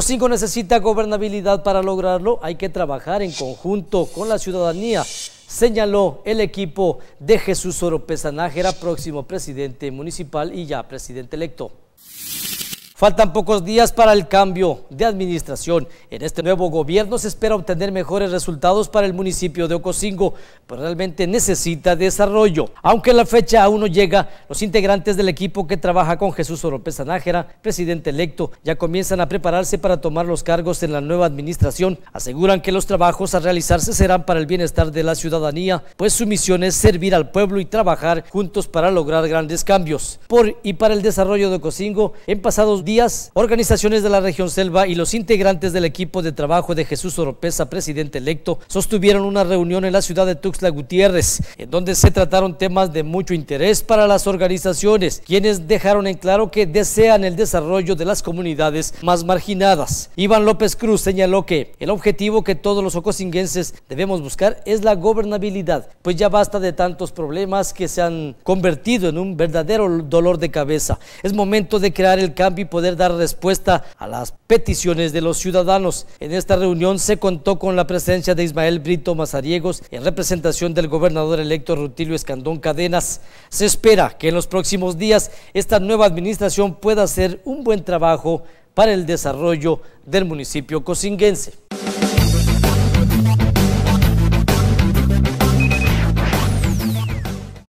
Cinco necesita gobernabilidad para lograrlo, hay que trabajar en conjunto con la ciudadanía, señaló el equipo de Jesús Oropesa Nájera, próximo presidente municipal y ya presidente electo. Faltan pocos días para el cambio de administración. En este nuevo gobierno se espera obtener mejores resultados para el municipio de Ocosingo, pero pues realmente necesita desarrollo. Aunque la fecha aún no llega, los integrantes del equipo que trabaja con Jesús Oropesa Nájera, presidente electo, ya comienzan a prepararse para tomar los cargos en la nueva administración. Aseguran que los trabajos a realizarse serán para el bienestar de la ciudadanía, pues su misión es servir al pueblo y trabajar juntos para lograr grandes cambios. Por y para el desarrollo de Ocosingo, en pasados días, organizaciones de la región selva y los integrantes del equipo de trabajo de Jesús Oropesa, presidente electo, sostuvieron una reunión en la ciudad de Tuxtla Gutiérrez, en donde se trataron temas de mucho interés para las organizaciones, quienes dejaron en claro que desean el desarrollo de las comunidades más marginadas. Iván López Cruz señaló que el objetivo que todos los ocosinguenses debemos buscar es la gobernabilidad, pues ya basta de tantos problemas que se han convertido en un verdadero dolor de cabeza. Es momento de crear el cambio y poder dar respuesta a las peticiones de los ciudadanos. En esta reunión se contó con la presencia de Ismael Brito Mazariegos en representación del gobernador electo Rutilio Escandón Cadenas. Se espera que en los próximos días esta nueva administración pueda hacer un buen trabajo para el desarrollo del municipio cocinguense.